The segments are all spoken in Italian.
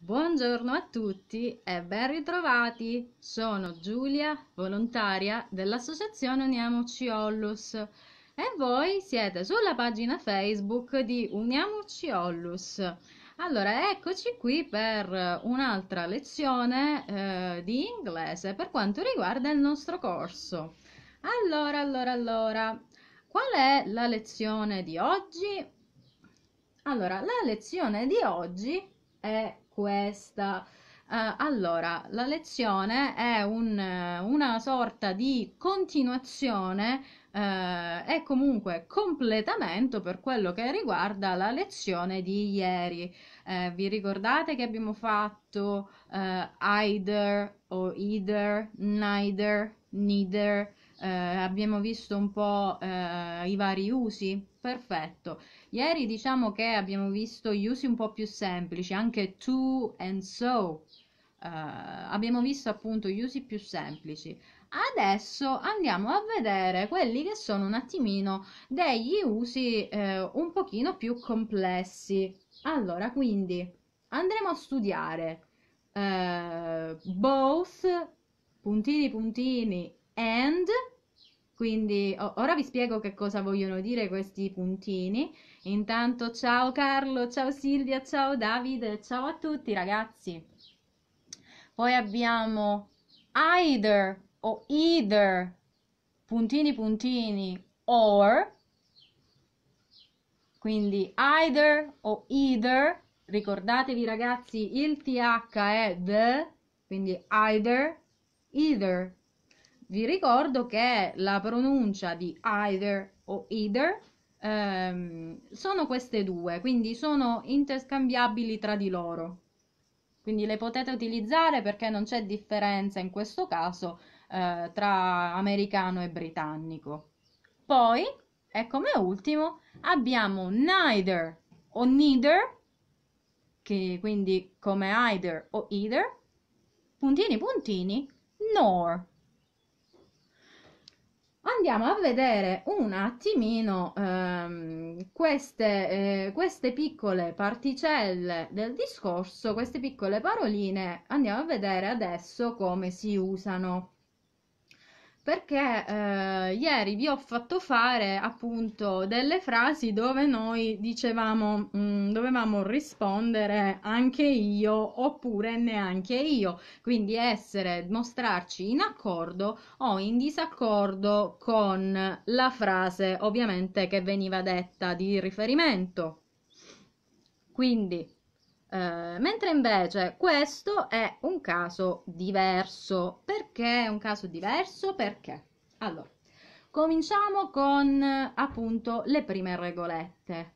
Buongiorno a tutti e ben ritrovati! Sono Giulia, volontaria dell'associazione Uniamoci Ollus e voi siete sulla pagina Facebook di Uniamoci Ollus. Allora, eccoci qui per un'altra lezione eh, di inglese per quanto riguarda il nostro corso. Allora, allora, allora, qual è la lezione di oggi? Allora, la lezione di oggi è questa. Uh, allora, la lezione è un, eh, una sorta di continuazione eh, e comunque completamento per quello che riguarda la lezione di ieri. Eh, vi ricordate che abbiamo fatto eh, either o either, neither, neither? eh, abbiamo visto un po' eh, i vari usi, perfetto. Ieri diciamo che abbiamo visto gli usi un po' più semplici, anche to and so, eh, abbiamo visto appunto gli usi più semplici. Adesso andiamo a vedere quelli che sono un attimino degli usi eh, un pochino più complessi. Allora, quindi andremo a studiare eh, both puntini puntini and, quindi ora vi spiego che cosa vogliono dire questi puntini. Intanto ciao Carlo, ciao Silvia, ciao Davide, ciao a tutti ragazzi. Poi abbiamo either o either, puntini puntini, or, quindi either o either, ricordatevi ragazzi il TH è the, quindi either, either, vi ricordo che la pronuncia di either o either ehm, sono queste due, quindi sono interscambiabili tra di loro. Quindi le potete utilizzare perché non c'è differenza in questo caso eh, tra americano e britannico. Poi, e come ultimo, abbiamo neither o neither, che quindi come either o either, puntini puntini, nor andiamo a vedere un attimino ehm, queste, eh, queste, piccole particelle del discorso, queste piccole paroline, andiamo a vedere adesso come si usano perché eh, ieri vi ho fatto fare appunto delle frasi dove noi dicevamo mh, mm, dovevamo rispondere anche io oppure neanche io, quindi essere mostrarci in accordo o in disaccordo con la frase ovviamente che veniva detta di riferimento. Quindi eh, mentre invece questo è un caso diverso. Perché è un caso diverso? Perché? Allora, cominciamo con appunto le prime regolette.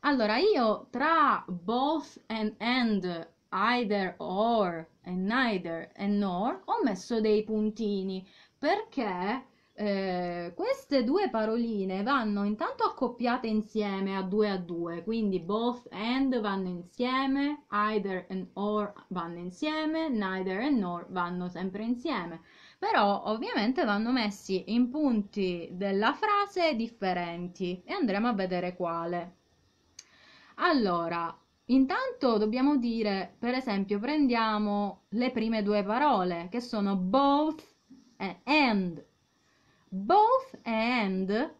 Allora, io tra both and and, either or, and neither and nor, ho messo dei puntini perché eh, queste due paroline vanno intanto accoppiate insieme a due a due, quindi both and vanno insieme, either and or vanno insieme, neither and nor vanno sempre insieme, però ovviamente vanno messi in punti della frase differenti e andremo a vedere quale. Allora, intanto dobbiamo dire, per esempio, prendiamo le prime due parole che sono both and both and eh,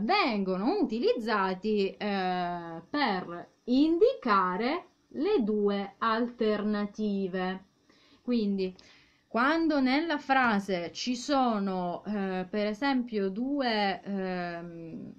vengono utilizzati eh, per indicare le due alternative. Quindi, quando nella frase ci sono, eh, per esempio, due, eh,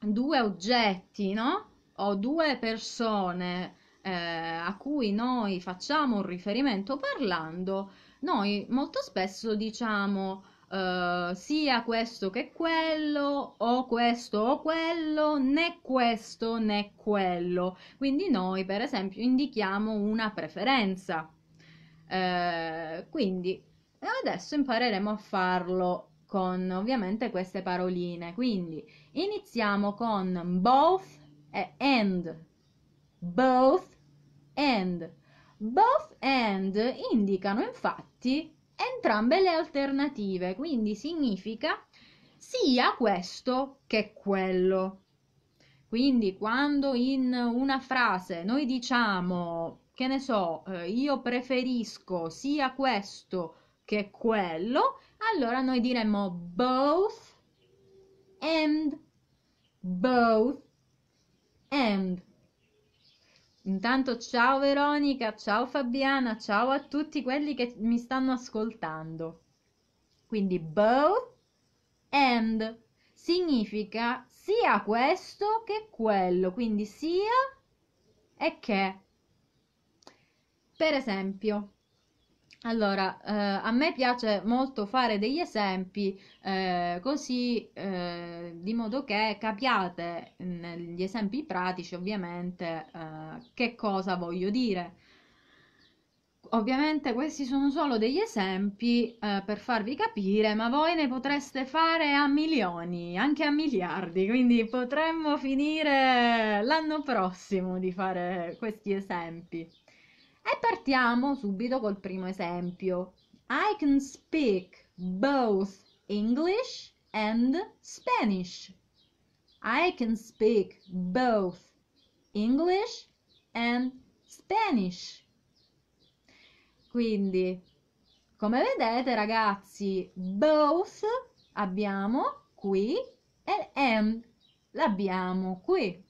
due oggetti, no? O due persone eh, a cui noi facciamo un riferimento parlando, noi molto spesso diciamo uh, sia questo che quello, o questo o quello, né questo né quello. Quindi noi, per esempio, indichiamo una preferenza. Uh, quindi adesso impareremo a farlo con ovviamente queste paroline. Quindi iniziamo con both e and. Both and. Both and indicano infatti entrambe le alternative, quindi significa sia questo che quello. Quindi quando in una frase noi diciamo, che ne so, eh, io preferisco sia questo che quello, allora noi diremmo both and both and Intanto ciao Veronica, ciao Fabiana, ciao a tutti quelli che mi stanno ascoltando. Quindi both and significa sia questo che quello, quindi sia e che. Per esempio, allora, eh, a me piace molto fare degli esempi eh, così eh, di modo che capiate mm, negli esempi pratici ovviamente eh, che cosa voglio dire. Ovviamente questi sono solo degli esempi eh, per farvi capire, ma voi ne potreste fare a milioni, anche a miliardi, quindi potremmo finire l'anno prossimo di fare questi esempi. E partiamo subito col primo esempio. I can speak both English and Spanish. I can speak both English and Spanish. Quindi, come vedete ragazzi, both abbiamo qui e and l'abbiamo qui.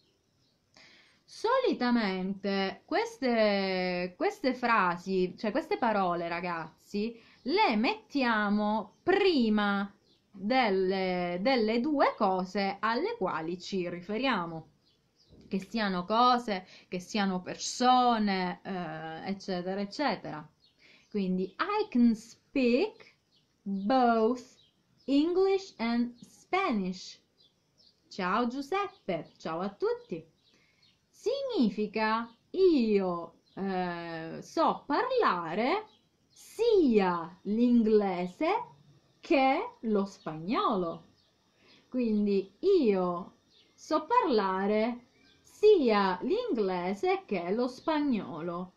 Solitamente queste, queste frasi, cioè queste parole, ragazzi, le mettiamo prima delle, delle, due cose alle quali ci riferiamo, che siano cose, che siano persone, eh, eccetera, eccetera. Quindi I can speak both English and Spanish. Ciao Giuseppe, ciao a tutti significa io eh, so parlare sia l'inglese che lo spagnolo. Quindi io so parlare sia l'inglese che lo spagnolo.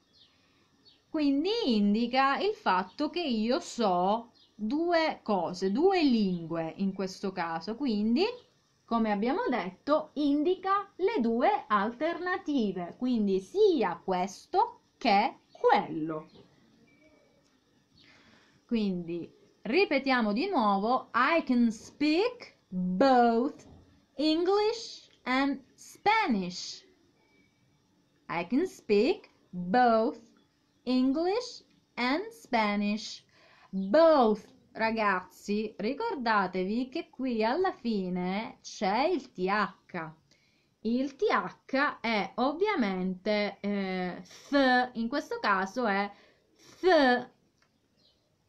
Quindi indica il fatto che io so due cose, due lingue in questo caso. Quindi come abbiamo detto, indica le due alternative, quindi sia questo che quello. Quindi ripetiamo di nuovo, I can speak both English and Spanish. I can speak both English and Spanish. Both ragazzi, ricordatevi che qui alla fine c'è il TH. Il TH è ovviamente eh, F, in questo caso è th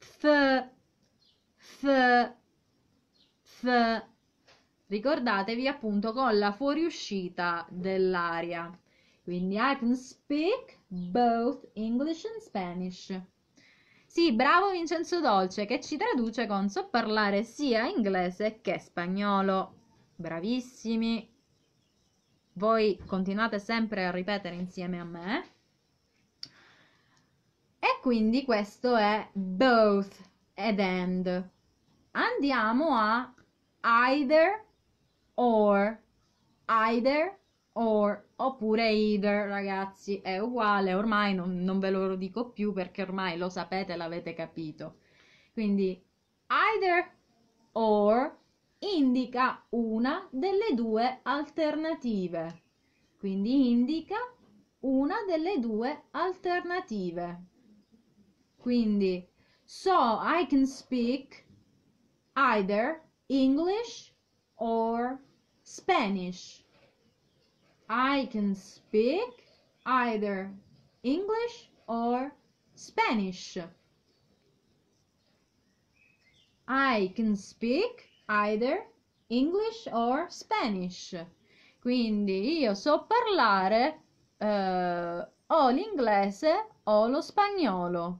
F, F, F. Ricordatevi appunto con la fuoriuscita dell'aria. Quindi I can speak both English and Spanish. Sì, bravo Vincenzo Dolce che ci traduce con so parlare sia inglese che spagnolo. Bravissimi. Voi continuate sempre a ripetere insieme a me. E quindi questo è both ed and. Andiamo a either or either or, oppure either, ragazzi, è uguale, ormai non, non ve lo dico più perché ormai lo sapete, l'avete capito. Quindi either or indica una delle due alternative. Quindi indica una delle due alternative. Quindi, so I can speak either English or Spanish. I can speak either English or Spanish. I can speak either English or Spanish. Quindi io so parlare eh, o l'inglese o lo spagnolo.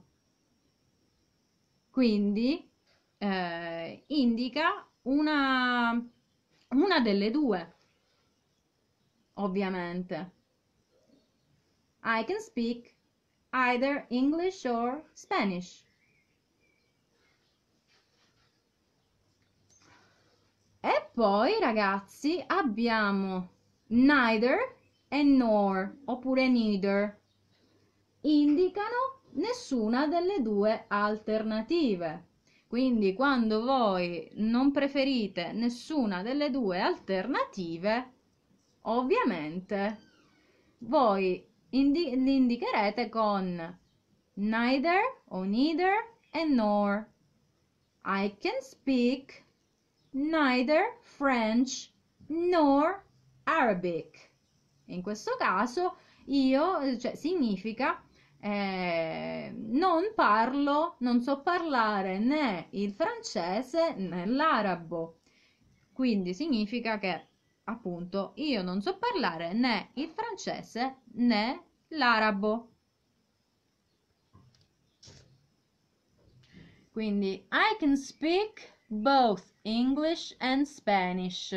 Quindi eh, indica una, una delle due ovviamente. I can speak either English or Spanish. E poi, ragazzi, abbiamo neither e nor, oppure neither. Indicano nessuna delle due alternative. Quindi quando voi non preferite nessuna delle due alternative, Ovviamente voi indi- li indicherete con neither o neither e nor. I can speak neither French nor Arabic. In questo caso io, cioè, significa eh, non parlo, non so parlare né il francese né l'arabo. Quindi significa che appunto io non so parlare né il francese né l'arabo. Quindi I can speak both English and Spanish.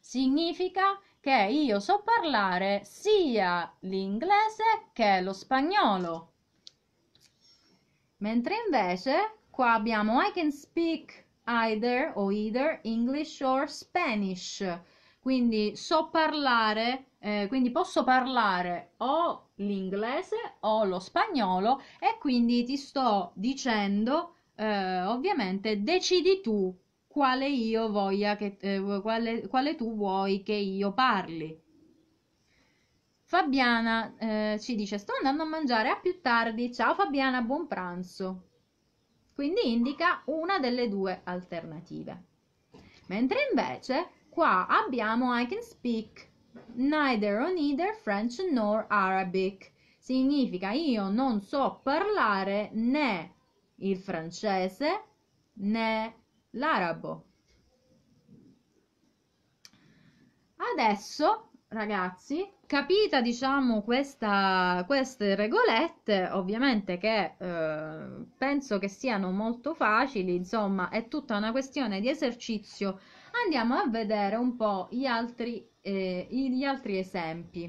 Significa che io so parlare sia l'inglese che lo spagnolo. Mentre invece qua abbiamo I can speak either o either English or Spanish quindi so parlare, eh, quindi posso parlare o l'inglese o lo spagnolo e quindi ti sto dicendo eh, ovviamente decidi tu quale io voglia che eh, quale, quale tu vuoi che io parli. Fabiana eh, ci dice sto andando a mangiare a più tardi, ciao Fabiana, buon pranzo. Quindi indica una delle due alternative. Mentre invece Qua abbiamo I can speak neither or neither French nor Arabic. Significa io non so parlare né il francese né l'arabo. Adesso, ragazzi, capita diciamo questa, queste regolette, ovviamente che eh, penso che siano molto facili, insomma è tutta una questione di esercizio andiamo a vedere un po' gli altri, eh, gli altri esempi.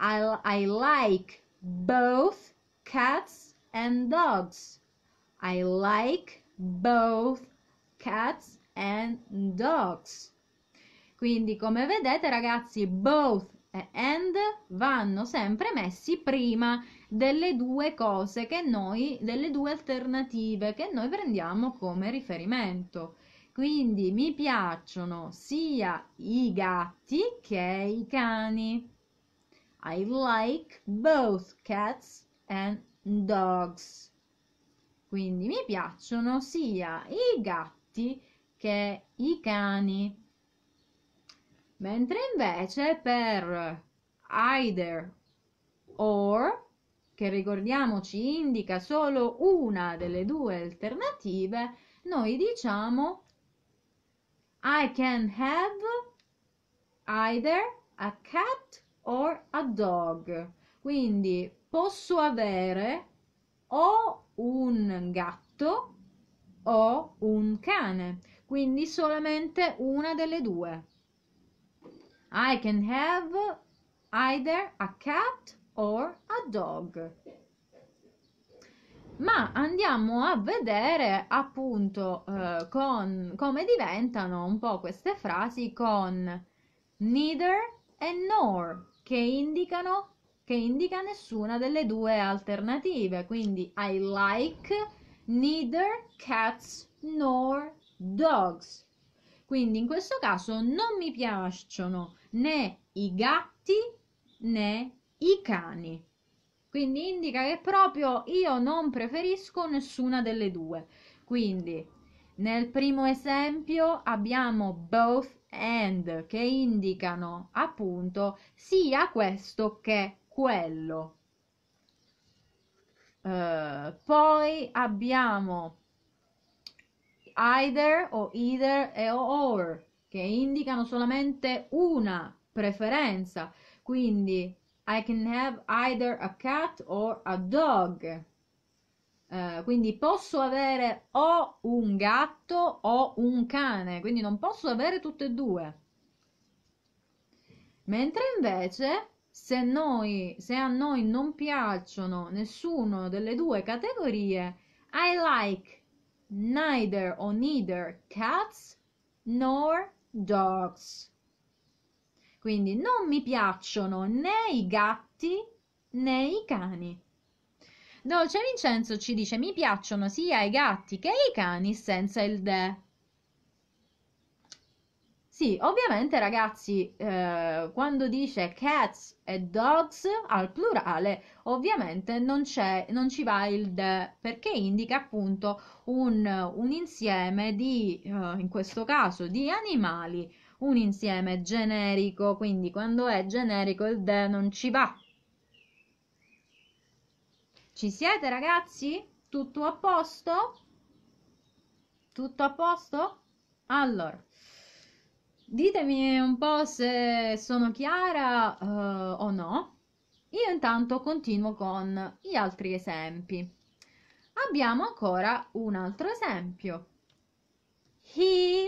I, I like both cats and dogs. I like both cats and dogs. Quindi come vedete ragazzi, both e and vanno sempre messi prima delle due cose che noi, delle due alternative che noi prendiamo come riferimento. Quindi mi piacciono sia i gatti che i cani. I like both cats and dogs. Quindi mi piacciono sia i gatti che i cani. Mentre invece per either or, che ricordiamoci indica solo una delle due alternative, noi diciamo i can have either a cat or a dog. Quindi posso avere o un gatto o un cane. Quindi solamente una delle due. I can have either a cat or a dog ma andiamo a vedere appunto eh, con, come diventano un po' queste frasi con neither e nor che indicano che indica nessuna delle due alternative, quindi I like neither cats nor dogs. Quindi in questo caso non mi piacciono né i gatti né i cani. Quindi indica che proprio io non preferisco nessuna delle due. Quindi nel primo esempio abbiamo both and che indicano appunto sia questo che quello. Uh, poi abbiamo either o either e or che indicano solamente una preferenza, quindi i can have either a cat or a dog. Uh, quindi posso avere o un gatto o un cane, quindi non posso avere tutte e due. Mentre invece, se, noi, se a noi non piacciono nessuna delle due categorie, I like neither or neither cats nor dogs. Quindi non mi piacciono né i gatti né i cani. Dolce Vincenzo ci dice mi piacciono sia i gatti che i cani senza il de. Sì, ovviamente ragazzi, eh, quando dice cats e dogs al plurale, ovviamente non, non ci va il de, perché indica appunto un, un insieme di, eh, in questo caso, di animali un insieme generico, quindi quando è generico il de non ci va. Ci siete ragazzi? Tutto a posto? Tutto a posto? Allora, ditemi un po' se sono chiara uh, o no. Io intanto continuo con gli altri esempi. Abbiamo ancora un altro esempio. He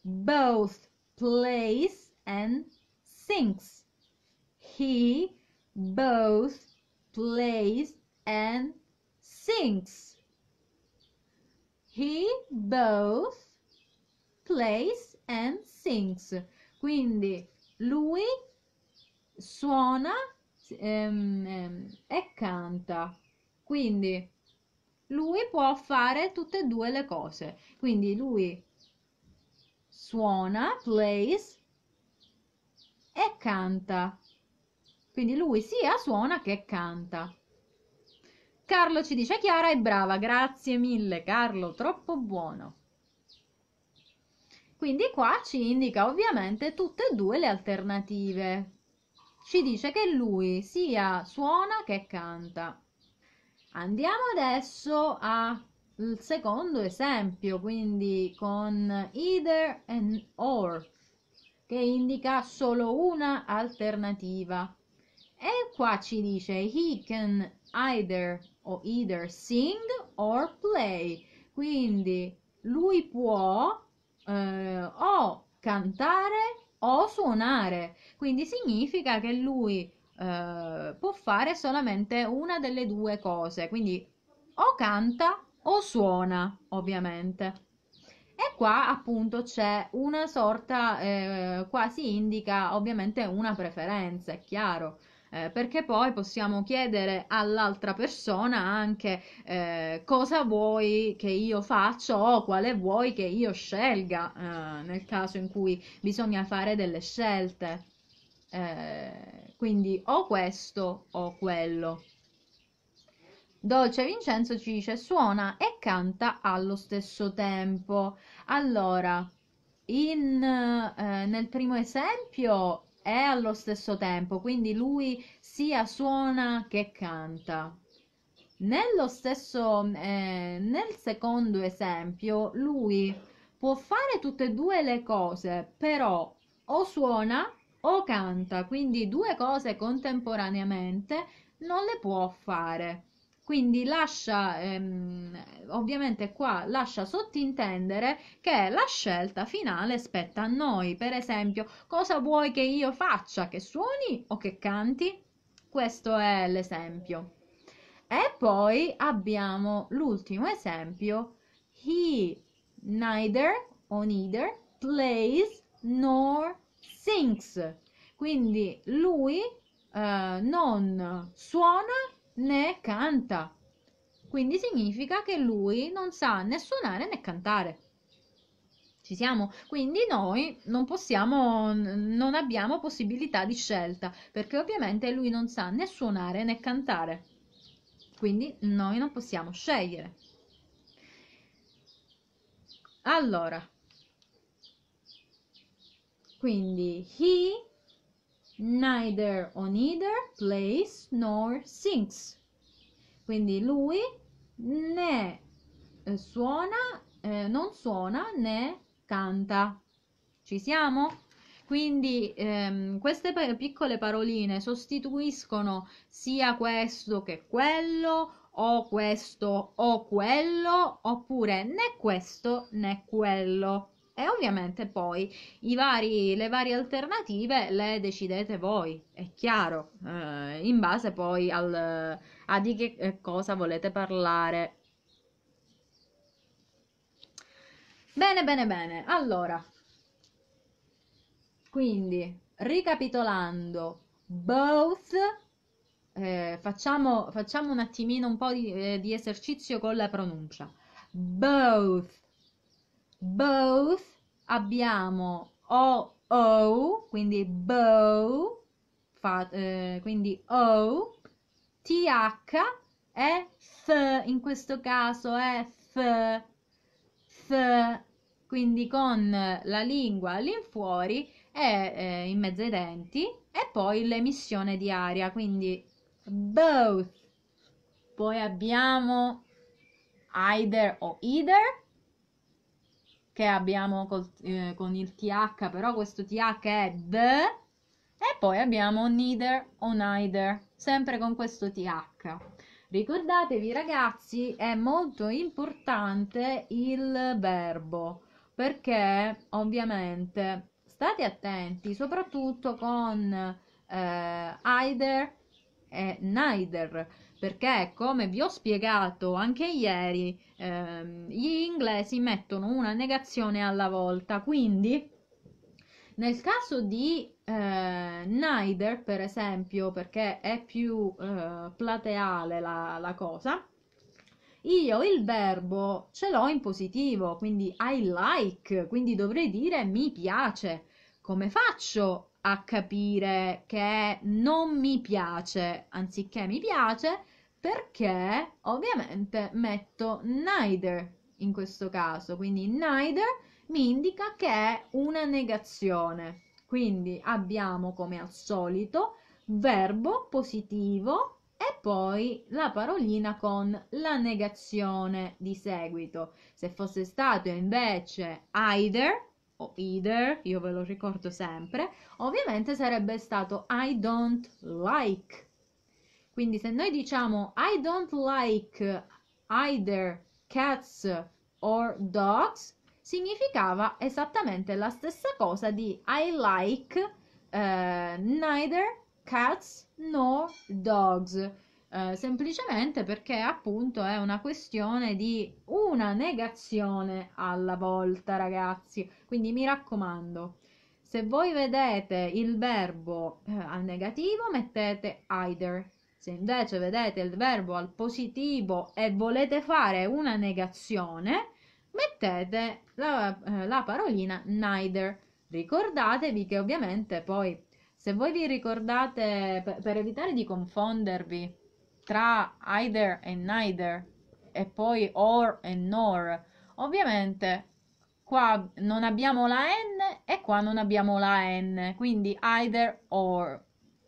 both plays and sings. He both plays and sings. He both plays and sings. Quindi lui suona ehm, ehm e canta. Quindi lui può fare tutte e due le cose. Quindi lui suona, plays e canta. Quindi lui sia suona che canta. Carlo ci dice Chiara è brava, grazie mille Carlo, troppo buono. Quindi qua ci indica ovviamente tutte e due le alternative. Ci dice che lui sia suona che canta. Andiamo adesso a il secondo esempio, quindi con either and or, che indica solo una alternativa. E qua ci dice he can either o either sing or play. Quindi lui può eh, o cantare o suonare. Quindi significa che lui eh, può fare solamente una delle due cose. Quindi o canta o suona, ovviamente. E qua appunto c'è una sorta, eh, qua indica ovviamente una preferenza, è chiaro. Eh, perché poi possiamo chiedere all'altra persona anche eh, cosa vuoi che io faccio o quale vuoi che io scelga eh, nel caso in cui bisogna fare delle scelte. Eh, quindi o questo o quello. Dolce Vincenzo ci dice suona e canta allo stesso tempo. Allora, in, eh, nel primo esempio è allo stesso tempo, quindi lui sia suona che canta. Nello stesso, eh, nel secondo esempio, lui può fare tutte e due le cose, però o suona o canta, quindi due cose contemporaneamente non le può fare quindi lascia ehm, ovviamente qua lascia sottintendere che la scelta finale spetta a noi per esempio cosa vuoi che io faccia che suoni o che canti questo è l'esempio e poi abbiamo l'ultimo esempio he neither o neither plays nor sings quindi lui eh, non suona né canta. Quindi significa che lui non sa né suonare né cantare. Ci siamo? Quindi noi non possiamo, non abbiamo possibilità di scelta, perché ovviamente lui non sa né suonare né cantare. Quindi noi non possiamo scegliere. Allora, quindi he neither on either plays nor sings. Quindi lui né eh, suona, eh, non suona né canta. Ci siamo? Quindi ehm, queste piccole paroline sostituiscono sia questo che quello, o questo o quello, oppure né questo né quello e ovviamente poi vari, le varie alternative le decidete voi, è chiaro, eh, in base poi al, a di che eh, cosa volete parlare. Bene, bene, bene. Allora, quindi, ricapitolando, both, eh, facciamo, facciamo, un attimino un po' di, eh, di esercizio con la pronuncia. Both both abbiamo o o quindi bow eh, quindi o th e f in questo caso è f f quindi con la lingua all'infuori e eh, in mezzo ai denti e poi l'emissione di aria quindi both poi abbiamo either o either che abbiamo col, eh, con il th, però questo th è d e poi abbiamo neither o neither, sempre con questo th. Ricordatevi ragazzi, è molto importante il verbo perché ovviamente state attenti soprattutto con eh, either e neither perché come vi ho spiegato anche ieri, ehm, gli inglesi mettono una negazione alla volta, quindi nel caso di eh, neither, per esempio, perché è più eh, plateale la, la cosa, io il verbo ce l'ho in positivo, quindi I like, quindi dovrei dire mi piace. Come faccio a capire che non mi piace anziché mi piace? perché ovviamente metto neither in questo caso, quindi neither mi indica che è una negazione. Quindi abbiamo come al solito verbo positivo e poi la parolina con la negazione di seguito. Se fosse stato invece either o either, io ve lo ricordo sempre, ovviamente sarebbe stato I don't like quindi se noi diciamo I don't like either cats or dogs, significava esattamente la stessa cosa di I like uh, neither cats nor dogs. Uh, semplicemente perché appunto è una questione di una negazione alla volta, ragazzi. Quindi mi raccomando, se voi vedete il verbo eh, al negativo, mettete either se invece vedete il verbo al positivo e volete fare una negazione, mettete la, eh, la parolina neither. Ricordatevi che ovviamente poi, se voi vi ricordate, per, per evitare di confondervi tra either e neither, e poi or e nor, ovviamente qua non abbiamo la N e qua non abbiamo la N, quindi either or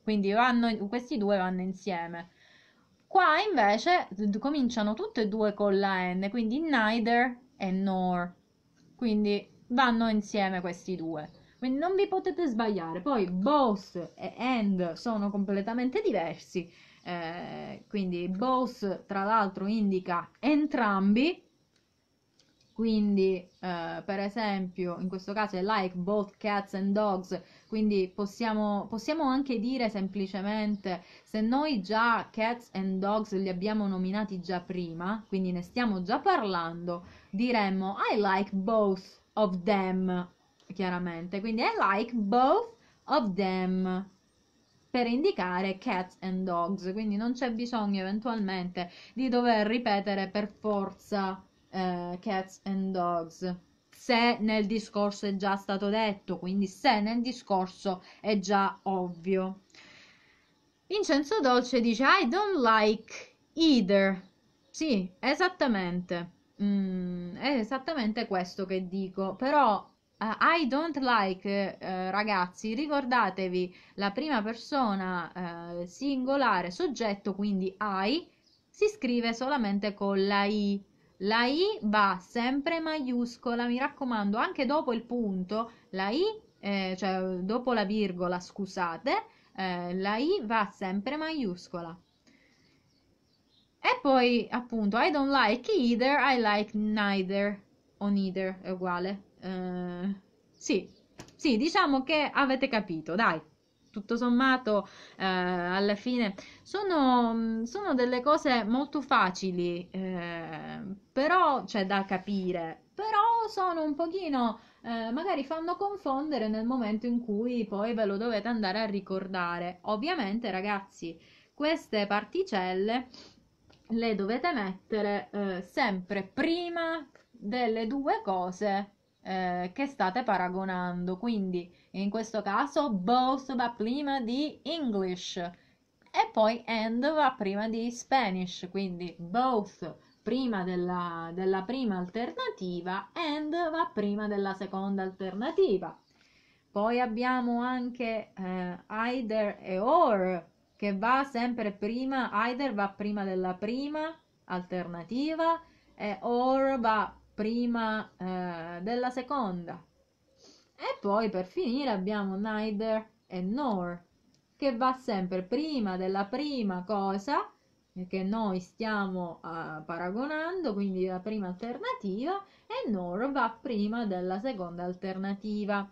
quindi vanno, questi due vanno insieme. Qua invece cominciano tutte e due con la N, quindi neither e nor, quindi vanno insieme questi due. Quindi non vi potete sbagliare, poi both e and sono completamente diversi, eh, quindi both tra l'altro indica entrambi, quindi eh, per esempio in questo caso è like both cats and dogs, quindi possiamo, possiamo anche dire semplicemente se noi già cats and dogs li abbiamo nominati già prima, quindi ne stiamo già parlando, diremmo I like both of them, chiaramente, quindi I like both of them per indicare cats and dogs, quindi non c'è bisogno eventualmente di dover ripetere per forza eh, Cats and Dogs. Se nel discorso è già stato detto, quindi se nel discorso è già ovvio. Vincenzo Dolce dice I don't like either. Sì, esattamente. Mm, è esattamente questo che dico, però Uh, I don't like, uh, ragazzi, ricordatevi la prima persona uh, singolare soggetto, quindi I, si scrive solamente con la I. La I va sempre maiuscola, mi raccomando, anche dopo il punto, la I, eh, cioè dopo la virgola, scusate, eh, la I va sempre maiuscola. E poi appunto, I don't like either, I like neither, o neither è uguale. Eh, sì, sì, diciamo che avete capito, dai tutto sommato eh, alla fine sono, sono, delle cose molto facili eh, però cioè da capire però sono un pochino eh, magari fanno confondere nel momento in cui poi ve lo dovete andare a ricordare ovviamente ragazzi queste particelle le dovete mettere eh, sempre prima delle due cose eh, che state paragonando quindi in questo caso both va prima di English e poi and va prima di Spanish, quindi both prima della, della prima alternativa, and va prima della seconda alternativa. Poi abbiamo anche eh, either e or, che va sempre prima, either va prima della prima alternativa e or va prima eh, della seconda. E poi per finire abbiamo neither e nor, che va sempre prima della prima cosa che noi stiamo uh, paragonando, quindi la prima alternativa, e nor va prima della seconda alternativa.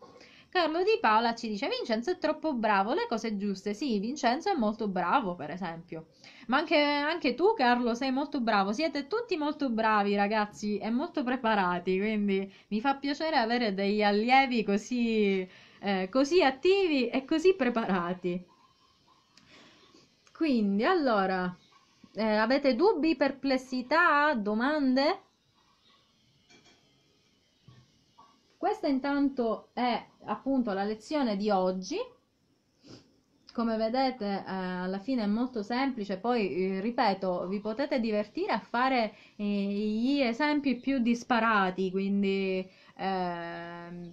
Carlo Di Paola ci dice Vincenzo è troppo bravo, le cose giuste, sì, Vincenzo è molto bravo per esempio, ma anche, anche tu Carlo sei molto bravo, siete tutti molto bravi ragazzi e molto preparati, quindi mi fa piacere avere degli allievi così, eh, così attivi e così preparati. Quindi allora, eh, avete dubbi, perplessità, domande? Questa intanto è appunto la lezione di oggi. Come vedete eh, alla fine è molto semplice, poi eh, ripeto, vi potete divertire a fare eh, gli esempi più disparati, quindi ehm,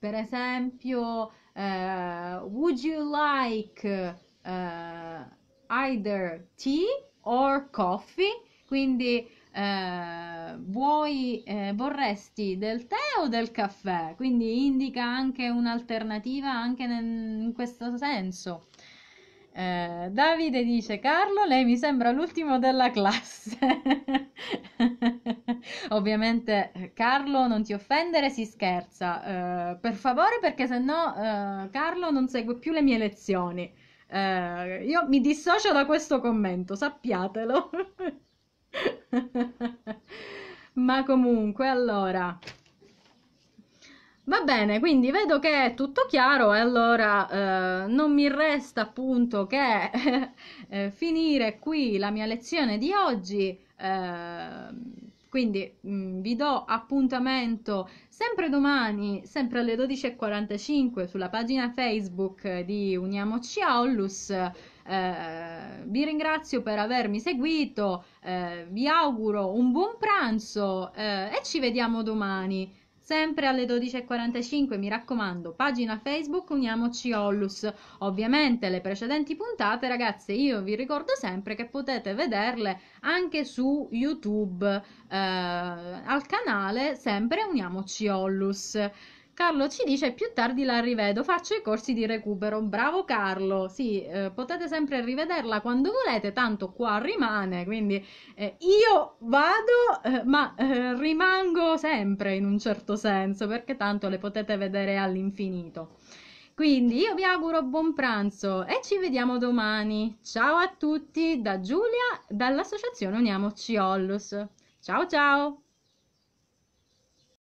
per esempio eh, would you like eh, either tea or coffee? Quindi poi eh, vorresti del tè o del caffè, quindi indica anche un'alternativa anche nel, in questo senso. Eh, Davide dice Carlo, lei mi sembra l'ultimo della classe. Ovviamente eh, Carlo, non ti offendere, si scherza. Eh, per favore, perché sennò no eh, Carlo non segue più le mie lezioni. Eh, io mi dissocio da questo commento, sappiatelo. Ma comunque, allora... Va bene, quindi vedo che è tutto chiaro e allora eh, non mi resta appunto che eh, finire qui la mia lezione di oggi. Eh, quindi mh, mm, vi do appuntamento sempre domani, sempre alle 12.45 sulla pagina Facebook di Uniamoci Ollus. Eh, vi ringrazio per avermi seguito, eh, vi auguro un buon pranzo eh, e ci vediamo domani. Sempre alle 12.45, mi raccomando, pagina Facebook Uniamoci Ollus. Ovviamente le precedenti puntate, ragazze, io vi ricordo sempre che potete vederle anche su YouTube eh, al canale sempre Uniamoci Ollus. Carlo ci dice più tardi la rivedo, faccio i corsi di recupero. Bravo Carlo, sì, eh, potete sempre rivederla quando volete, tanto qua rimane, quindi eh, io vado eh, ma eh, rimango sempre in un certo senso perché tanto le potete vedere all'infinito. Quindi io vi auguro buon pranzo e ci vediamo domani. Ciao a tutti da Giulia dall'associazione Uniamoci Ollus. Ciao ciao!